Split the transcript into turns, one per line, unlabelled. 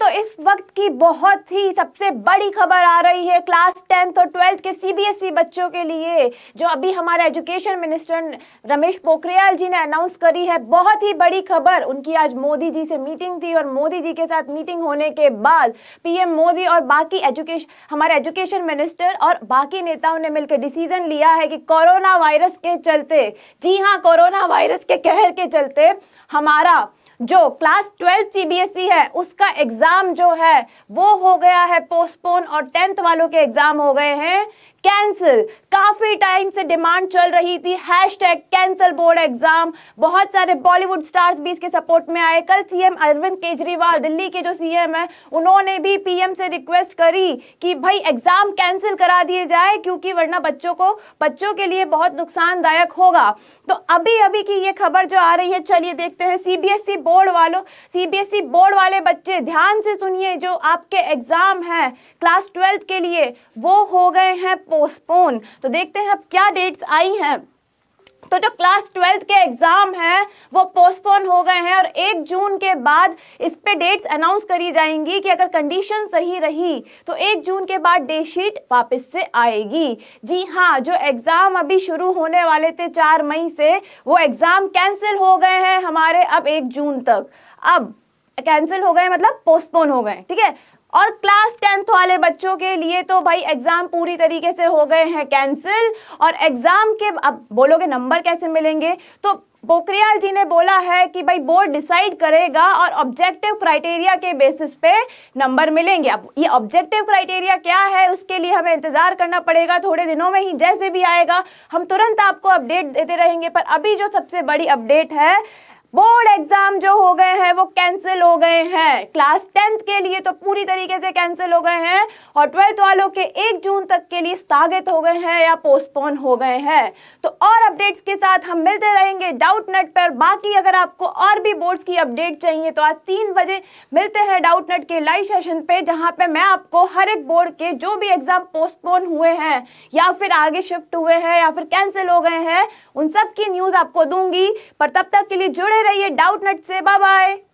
तो इस वक्त की बहुत ही सबसे बड़ी खबर आ रही है क्लास टेंथ और ट्वेल्थ के सीबीएसई e बच्चों के लिए जो अभी हमारे एजुकेशन मिनिस्टर रमेश पोखरियाल जी ने अनाउंस करी है बहुत ही बड़ी खबर उनकी आज मोदी जी से मीटिंग थी और मोदी जी के साथ मीटिंग होने के बाद पीएम मोदी और बाकी एजुकेशन हमारे एजुकेशन मिनिस्टर और बाकी नेताओं ने मिलकर डिसीजन लिया है कि कोरोना वायरस के चलते जी हाँ कोरोना वायरस के कहर के चलते हमारा जो क्लास ट्वेल्थ सीबीएसई e है उसका एग्ज़ाम जो है वो हो गया है पोस्टपोन और टेंथ वालों के एग्ज़ाम हो गए हैं कैंसिल काफी टाइम से डिमांड चल रही थी hashtag cancel board exam बहुत सारे बॉलीवुड स्टार्स भी इसके सपोर्ट में आए कल सीएम अरविंद केजरीवाल दिल्ली के जो सीएम है उन्होंने भी पीएम से रिक्वेस्ट करी कि भाई एग्जाम कैंसिल करा दिए जाए क्योंकि वरना बच्चों को बच्चों के लिए बहुत नुकसानदायक होगा तो अभी अभी की ये खबर जो आ रही है चलिए देखते हैं सीबीएसई बोर्ड e वालों सीबीएसई बोर्ड e वाले बच्चे ध्यान से सुनिए जो आपके एग्जाम हैं क्लास ट्वेल्थ के लिए वो हो गए हैं पोस्टपोन तो देखते हैं अब क्या डेट्स आई हैं तो जो क्लास ट्वेल्थ के एग्ज़ाम हैं वो पोस्टपोन हो गए हैं और एक जून के बाद इस पे डेट्स अनाउंस करी जाएंगी कि अगर कंडीशन सही रही तो एक जून के बाद डेट शीट वापस से आएगी जी हाँ जो एग्ज़ाम अभी शुरू होने वाले थे चार मई से वो एग्ज़ाम कैंसिल हो गए हैं हमारे अब एक जून तक अब कैंसिल हो गए मतलब पोस्टपोन हो गए ठीक है और क्लास टेंथ वाले बच्चों के लिए तो भाई एग्ज़ाम पूरी तरीके से हो गए हैं कैंसिल और एग्ज़ाम के अब बोलोगे नंबर कैसे मिलेंगे तो पोखरियाल जी ने बोला है कि भाई बोर्ड डिसाइड करेगा और ऑब्जेक्टिव क्राइटेरिया के बेसिस पे नंबर मिलेंगे अब ये ऑब्जेक्टिव क्राइटेरिया क्या है उसके लिए हमें इंतज़ार करना पड़ेगा थोड़े दिनों में ही जैसे भी आएगा हम तुरंत आपको अपडेट देते रहेंगे पर अभी जो सबसे बड़ी अपडेट है बोर्ड एग्जाम जो हो गए हैं वो कैंसिल हो गए हैं क्लास टेंथ के लिए तो पूरी तरीके से कैंसिल हो गए हैं और ट्वेल्थ वालों के एक जून तक के लिए स्थागित हो गए हैं या पोस्टपोन हो गए हैं तो और अपडेट्स के साथ हम मिलते रहेंगे डाउट नेट पर बाकी अगर आपको और भी बोर्ड्स की अपडेट चाहिए तो आज तीन बजे मिलते हैं डाउट नेट के लाइव सेशन पे जहाँ पे मैं आपको हर एक बोर्ड के जो भी एग्जाम पोस्टपोन हुए हैं या फिर आगे शिफ्ट हुए हैं या फिर कैंसिल हो गए हैं उन सब की न्यूज़ आपको दूंगी पर तब तक के लिए जुड़े रहिए डाउट नट से बाय बाय